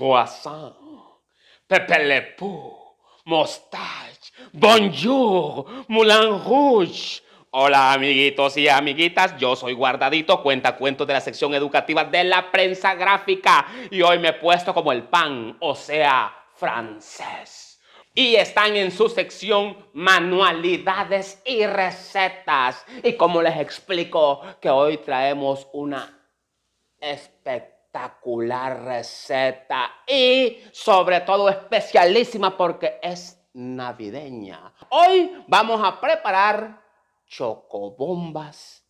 croissant, Pepe Le Pou, Mostache, Bonjour, Moulin Rouge. Hola amiguitos y amiguitas, yo soy Guardadito, cuenta cuentos de la sección educativa de la prensa gráfica y hoy me he puesto como el pan, o sea, francés. Y están en su sección manualidades y recetas. Y como les explico que hoy traemos una espectacular espectacular receta y sobre todo especialísima porque es navideña. Hoy vamos a preparar chocobombas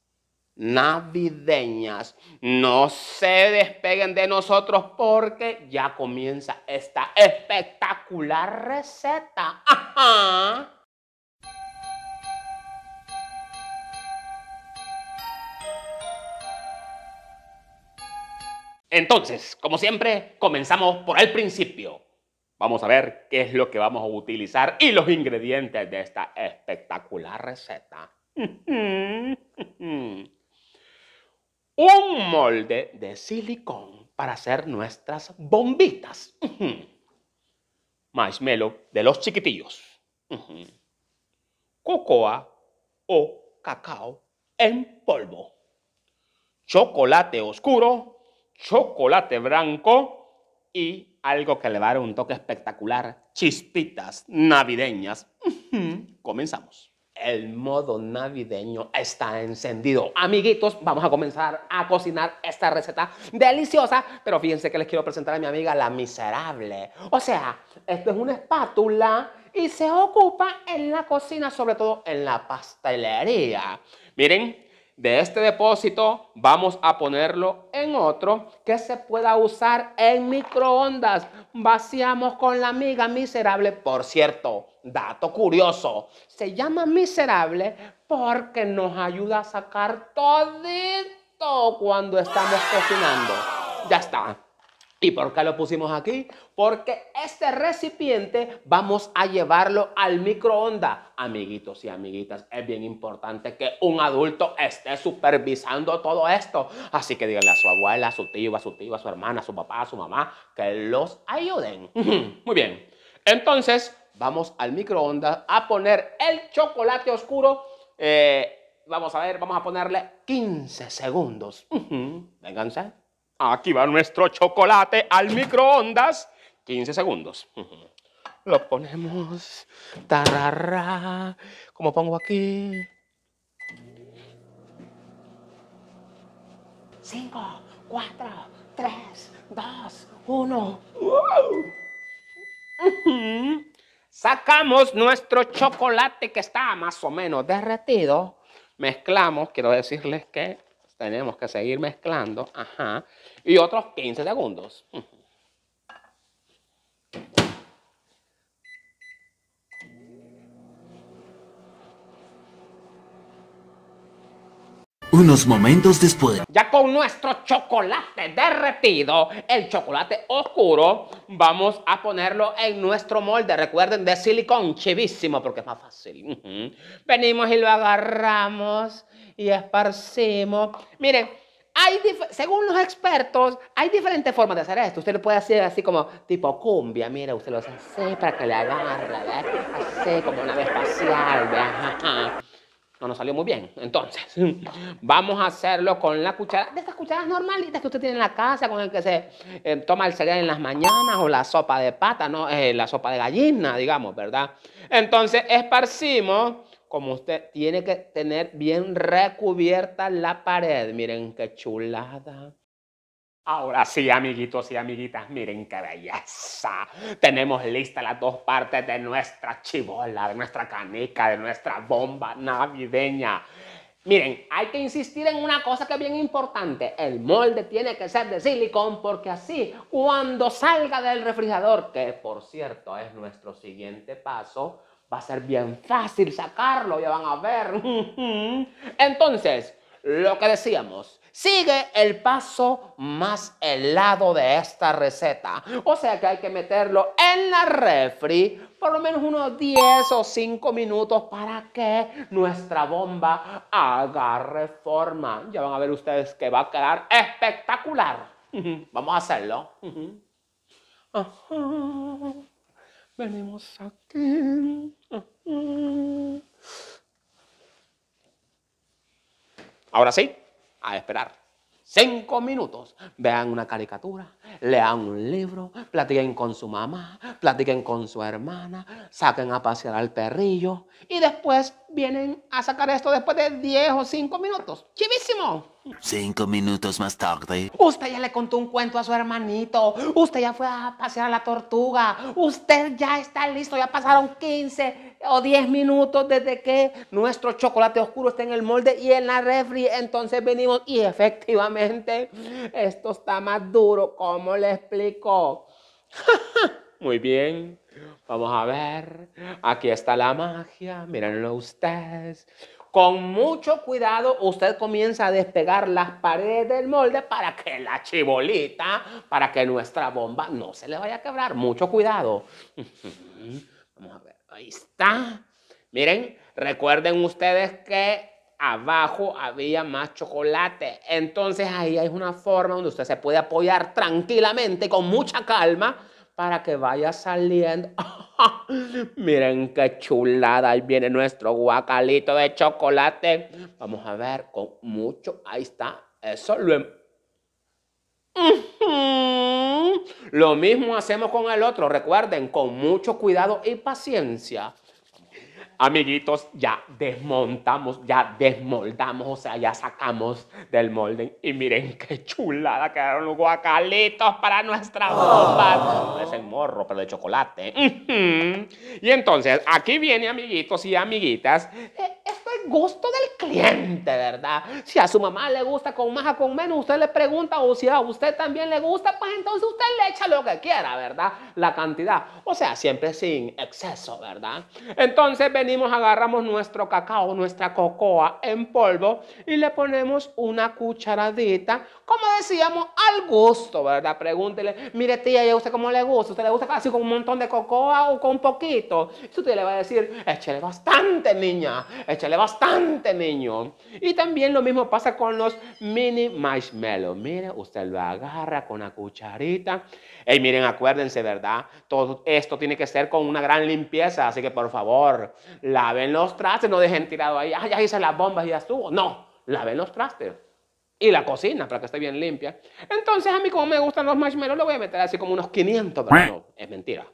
navideñas. No se despeguen de nosotros porque ya comienza esta espectacular receta. Entonces, como siempre, comenzamos por el principio. Vamos a ver qué es lo que vamos a utilizar y los ingredientes de esta espectacular receta. Un molde de silicón para hacer nuestras bombitas. Marshmallow de los chiquitillos. Cocoa o cacao en polvo. Chocolate oscuro chocolate blanco y algo que le va a dar un toque espectacular, chispitas navideñas. Comenzamos. El modo navideño está encendido. Amiguitos, vamos a comenzar a cocinar esta receta deliciosa, pero fíjense que les quiero presentar a mi amiga la miserable. O sea, esto es una espátula y se ocupa en la cocina, sobre todo en la pastelería. Miren, de este depósito vamos a ponerlo en otro que se pueda usar en microondas. Vaciamos con la miga miserable. Por cierto, dato curioso, se llama miserable porque nos ayuda a sacar todito cuando estamos cocinando. Ya está. ¿Y por qué lo pusimos aquí? Porque este recipiente vamos a llevarlo al microondas. Amiguitos y amiguitas, es bien importante que un adulto esté supervisando todo esto. Así que díganle a su abuela, a su tío, a su tío, a su hermana, a su papá, a su mamá, que los ayuden. Muy bien. Entonces, vamos al microondas a poner el chocolate oscuro. Eh, vamos a ver, vamos a ponerle 15 segundos. Vénganse. Aquí va nuestro chocolate al microondas. 15 segundos. Lo ponemos. Tarará. Como pongo aquí. 5, 4, 3, 2, 1. Sacamos nuestro chocolate que está más o menos derretido. Mezclamos, quiero decirles que tenemos que seguir mezclando, ajá, y otros 15 segundos. Unos momentos después. Ya con nuestro chocolate derretido, el chocolate oscuro, vamos a ponerlo en nuestro molde. Recuerden, de silicón, chivísimo, porque es más fácil. Venimos y lo agarramos y esparcimos. Miren, hay según los expertos, hay diferentes formas de hacer esto. Usted lo puede hacer así como tipo cumbia, mira, usted lo hace para que le agarre, así como una vez espacial, ajá no nos salió muy bien. Entonces, vamos a hacerlo con la cuchara, de estas cucharas normalitas que usted tiene en la casa, con el que se eh, toma el cereal en las mañanas o la sopa de pata, ¿no? Eh, la sopa de gallina, digamos, ¿verdad? Entonces, esparcimos, como usted tiene que tener bien recubierta la pared. Miren qué chulada. Ahora sí, amiguitos y amiguitas, miren qué belleza. Tenemos listas las dos partes de nuestra chibola, de nuestra canica, de nuestra bomba navideña. Miren, hay que insistir en una cosa que es bien importante. El molde tiene que ser de silicón porque así cuando salga del refrigerador, que por cierto es nuestro siguiente paso, va a ser bien fácil sacarlo, ya van a ver. Entonces, lo que decíamos, sigue el paso más helado de esta receta. O sea que hay que meterlo en la refri por lo menos unos 10 o 5 minutos para que nuestra bomba haga reforma Ya van a ver ustedes que va a quedar espectacular. Vamos a hacerlo. Venimos aquí. Ahora sí, a esperar. Cinco minutos, vean una caricatura, lean un libro, platiquen con su mamá, platiquen con su hermana, saquen a pasear al perrillo y después vienen a sacar esto después de diez o cinco minutos. ¡Chivísimo! Cinco minutos más tarde. Usted ya le contó un cuento a su hermanito, usted ya fue a pasear a la tortuga, usted ya está listo, ya pasaron 15, o 10 minutos desde que nuestro chocolate oscuro está en el molde y en la refri. Entonces venimos y efectivamente esto está más duro, como le explico. Muy bien, vamos a ver. Aquí está la magia, mírenlo ustedes. Con mucho cuidado, usted comienza a despegar las paredes del molde para que la chibolita, para que nuestra bomba no se le vaya a quebrar. Mucho cuidado. Vamos a ver. Ahí está. Miren, recuerden ustedes que abajo había más chocolate. Entonces ahí hay una forma donde usted se puede apoyar tranquilamente, con mucha calma, para que vaya saliendo. Miren qué chulada, ahí viene nuestro guacalito de chocolate. Vamos a ver con mucho, ahí está. Eso lo em- lo mismo hacemos con el otro. Recuerden, con mucho cuidado y paciencia. Amiguitos, ya desmontamos, ya desmoldamos, o sea, ya sacamos del molde. Y miren qué chulada quedaron los guacalitos para nuestra bombas. Oh. Es el morro, pero de chocolate. Y entonces, aquí viene, amiguitos y amiguitas, e-, gusto del cliente, ¿verdad? Si a su mamá le gusta con más o con menos, usted le pregunta, o si a usted también le gusta, pues entonces usted le echa lo que quiera, ¿verdad? La cantidad. O sea, siempre sin exceso, ¿verdad? Entonces venimos, agarramos nuestro cacao, nuestra cocoa en polvo y le ponemos una cucharadita, como decíamos, al gusto, ¿verdad? Pregúntele, mire tía, ¿y a usted cómo le gusta? ¿Usted le gusta casi con un montón de cocoa o con poquito? Y usted le va a decir, échale bastante, niña, échale bastante bastante, niño. Y también lo mismo pasa con los mini marshmallows. Mira, usted lo agarra con la cucharita. Y miren, acuérdense, ¿verdad? Todo esto tiene que ser con una gran limpieza. Así que, por favor, laven los trastes, no dejen tirado ahí. Ah, ya hice las bombas y ya estuvo. No, laven los trastes y la cocina para que esté bien limpia. Entonces, a mí, como me gustan los marshmallows, lo voy a meter así como unos 500 gramos. Es mentira.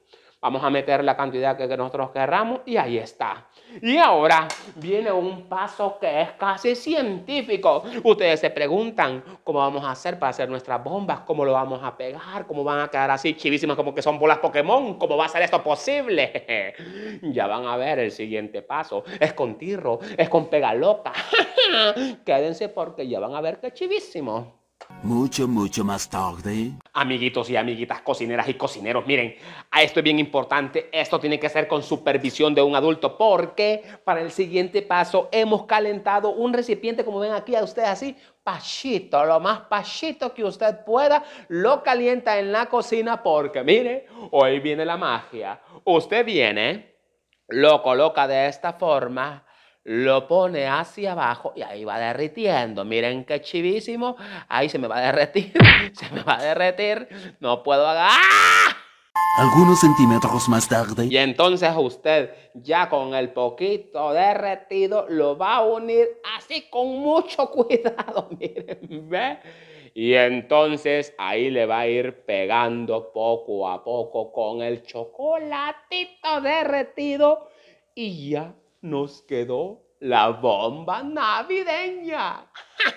Vamos a meter la cantidad que nosotros querramos y ahí está. Y ahora viene un paso que es casi científico. Ustedes se preguntan cómo vamos a hacer para hacer nuestras bombas, cómo lo vamos a pegar, cómo van a quedar así chivísimas como que son bolas Pokémon, cómo va a ser esto posible. ya van a ver el siguiente paso. Es con tirro, es con loca Quédense porque ya van a ver qué chivísimo mucho, mucho más tarde. Amiguitos y amiguitas, cocineras y cocineros, miren, esto es bien importante. Esto tiene que ser con supervisión de un adulto porque para el siguiente paso hemos calentado un recipiente, como ven aquí a ustedes así, pachito, lo más pachito que usted pueda, lo calienta en la cocina porque, mire, hoy viene la magia. Usted viene, lo coloca de esta forma lo pone hacia abajo y ahí va derritiendo. Miren qué chivísimo. Ahí se me va a derretir, se me va a derretir. No puedo agarrar. ¡Ah! Algunos centímetros más tarde. Y entonces usted ya con el poquito derretido lo va a unir así con mucho cuidado. Miren, ¿ve? Y entonces ahí le va a ir pegando poco a poco con el chocolatito derretido y ya nos quedó la bomba navideña.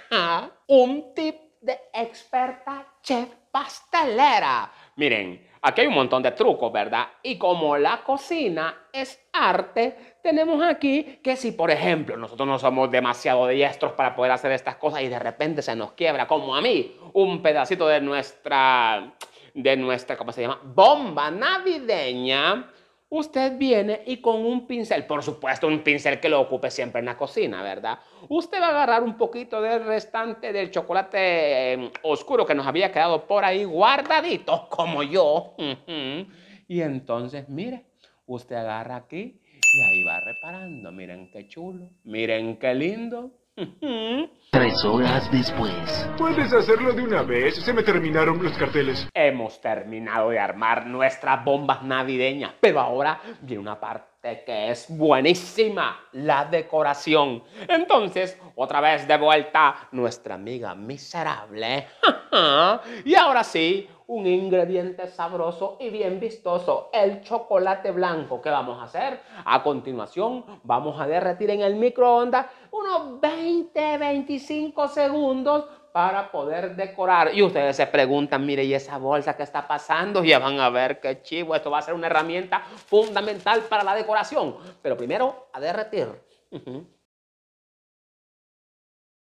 Un tip de experta chef pastelera. Miren, aquí hay un montón de trucos, ¿verdad? Y como la cocina es arte, tenemos aquí que si, por ejemplo, nosotros no somos demasiado diestros para poder hacer estas cosas y de repente se nos quiebra, como a mí, un pedacito de nuestra, de nuestra, ¿cómo se llama? Bomba navideña usted viene y con un pincel, por supuesto un pincel que lo ocupe siempre en la cocina, ¿verdad? Usted va a agarrar un poquito del restante del chocolate mm, oscuro que nos había quedado por ahí guardadito, como yo. Y entonces, mire, usted agarra aquí y ahí va reparando. Miren qué chulo, miren qué lindo. Tres horas después. Puedes hacerlo de una vez. Se me terminaron los carteles. Hemos terminado de armar nuestras bombas navideñas, pero ahora viene una parte de que es buenísima la decoración. Entonces, otra vez de vuelta, nuestra amiga miserable. y ahora sí, un ingrediente sabroso y bien vistoso, el chocolate blanco. ¿Qué vamos a hacer? A continuación, vamos a derretir en el microondas unos 20-25 segundos para poder decorar. Y ustedes se preguntan, mire, ¿y esa bolsa qué está pasando? Ya van a ver qué chivo, esto va a ser una herramienta fundamental para la decoración. Pero primero, a derretir.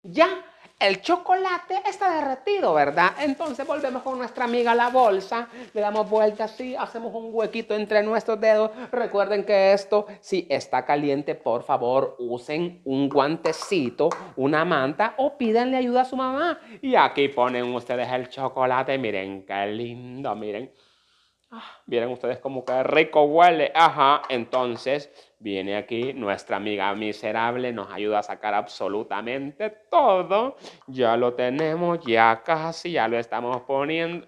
Ya el chocolate está derretido, ¿verdad? Entonces volvemos con nuestra amiga la bolsa, le damos vuelta así, hacemos un huequito entre nuestros dedos. Recuerden que esto, si está caliente, por favor, usen un guantecito, una manta o pídanle ayuda a su mamá. Y aquí ponen ustedes el chocolate, miren qué lindo, miren. Vieron ustedes como que rico huele. Ajá, entonces viene aquí nuestra amiga miserable, nos ayuda a sacar absolutamente todo. Ya lo tenemos, ya casi, ya lo estamos poniendo.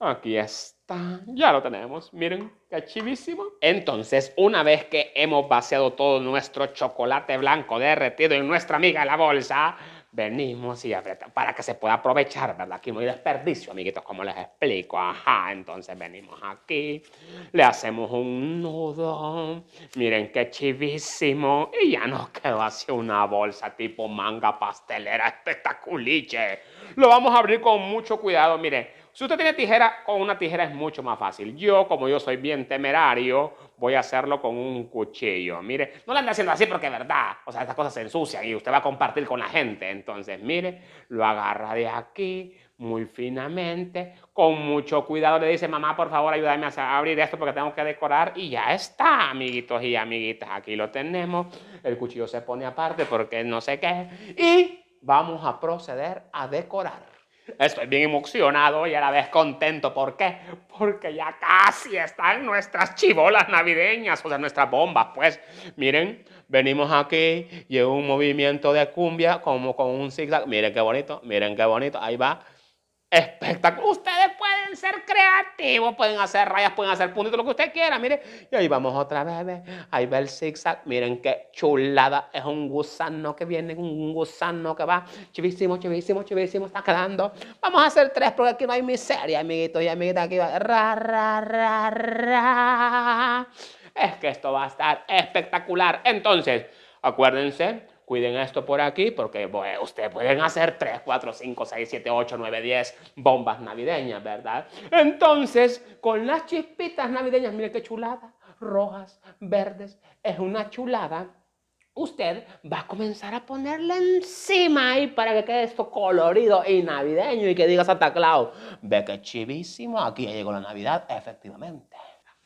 Aquí está, ya lo tenemos, miren, qué chivísimo. Entonces, una vez que hemos vaciado todo nuestro chocolate blanco derretido en nuestra amiga la bolsa, venimos y apretamos para que se pueda aprovechar, ¿verdad? Aquí no hay desperdicio, amiguitos, como les explico. Ajá, entonces venimos aquí, le hacemos un nudo, miren qué chivísimo, y ya nos quedó así una bolsa tipo manga pastelera espectaculiche. Lo vamos a abrir con mucho cuidado, miren si usted tiene tijera, con una tijera es mucho más fácil. Yo, como yo soy bien temerario, voy a hacerlo con un cuchillo. Mire, no lo ande haciendo así porque es verdad. O sea, estas cosas se ensucian y usted va a compartir con la gente. Entonces, mire, lo agarra de aquí muy finamente, con mucho cuidado. Le dice, mamá, por favor, ayúdame a abrir esto porque tengo que decorar. Y ya está, amiguitos y amiguitas. Aquí lo tenemos. El cuchillo se pone aparte porque no sé qué. Y vamos a proceder a decorar. Estoy bien emocionado y a la vez contento. ¿Por qué? Porque ya casi están nuestras chivolas navideñas, o sea, nuestras bombas. Pues miren, venimos aquí, y un movimiento de cumbia como con un zigzag. Miren qué bonito, miren qué bonito. Ahí va espectacular. Ustedes pueden ser creativos, pueden hacer rayas, pueden hacer puntos, lo que usted quiera, Mire, y ahí vamos otra vez. Ahí va el zigzag. Miren qué chulada. Es un gusano que viene, un gusano que va. Chivísimo, chivísimo, chivísimo. Está quedando. Vamos a hacer tres porque aquí no hay miseria, amiguito y amiguitas. Aquí va. Ra, ra, ra, ra. Es que esto va a estar espectacular. Entonces, acuérdense cuiden esto por aquí, porque ustedes pueden hacer 3, 4, 5, 6, 7, 8, 9, 10 bombas navideñas, ¿verdad? Entonces, con las chispitas navideñas, mire qué chulada, rojas, verdes, es una chulada. Usted va a comenzar a ponerle encima ahí para que quede esto colorido y navideño y que diga Santa Claus, ve que chivísimo, aquí ya llegó la Navidad, efectivamente.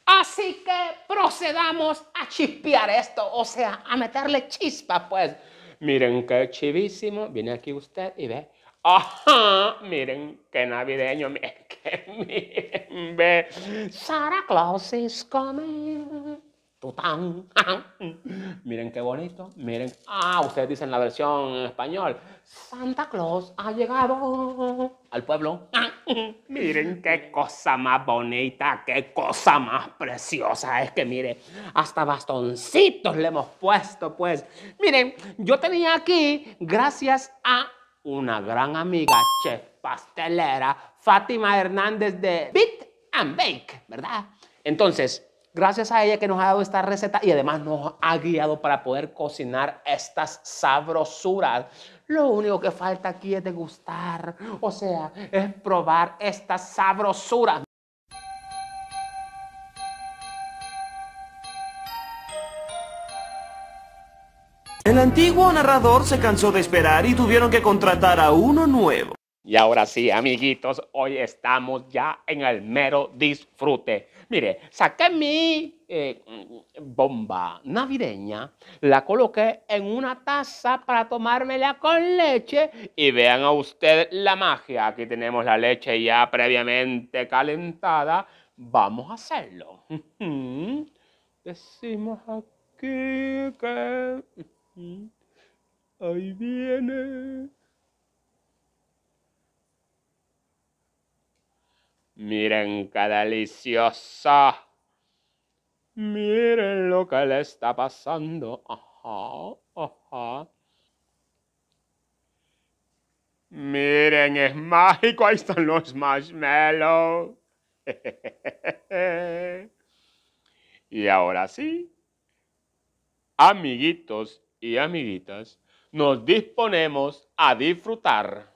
Así que procedamos a chispear esto, o sea, a meterle chispa, pues. Miren qué chivísimo, viene aquí usted y ve. Ajá, miren qué navideño, miren, miren, ve. Santa Claus is coming. Tután. miren qué bonito, miren. Ah, ustedes dicen la versión en español. Santa Claus ha llegado al pueblo. Miren qué cosa más bonita, qué cosa más preciosa. Es que miren, hasta bastoncitos le hemos puesto, pues. Miren, yo tenía aquí, gracias a una gran amiga, chef pastelera, Fátima Hernández de Beat and Bake, ¿verdad? Entonces, gracias a ella que nos ha dado esta receta y además nos ha guiado para poder cocinar estas sabrosuras lo único que falta aquí es degustar, o sea, es probar esta sabrosura. El antiguo narrador se cansó de esperar y tuvieron que contratar a uno nuevo. Y ahora sí, amiguitos, hoy estamos ya en el mero disfrute. Mire, saqué mi eh, bomba navideña, la coloqué en una taza para tomármela con leche y vean a usted la magia. Aquí tenemos la leche ya previamente calentada. Vamos a hacerlo. Decimos aquí que... Ahí viene. Miren qué deliciosa. Miren lo que le está pasando. Ajá, ajá. Miren, es mágico. Ahí están los marshmallows. y ahora sí, amiguitos y amiguitas, nos disponemos a disfrutar.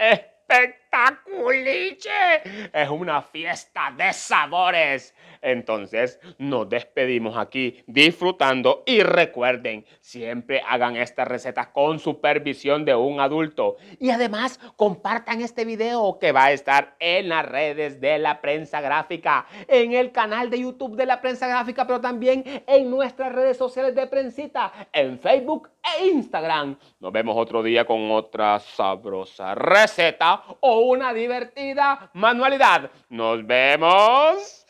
eh pek culiche, es una fiesta de sabores. Entonces nos despedimos aquí disfrutando y recuerden, siempre hagan estas recetas con supervisión de un adulto. Y además compartan este video que va a estar en las redes de la prensa gráfica, en el canal de YouTube de la prensa gráfica, pero también en nuestras redes sociales de prensita, en Facebook e Instagram. Nos vemos otro día con otra sabrosa receta o una divertida manualidad. Nos vemos.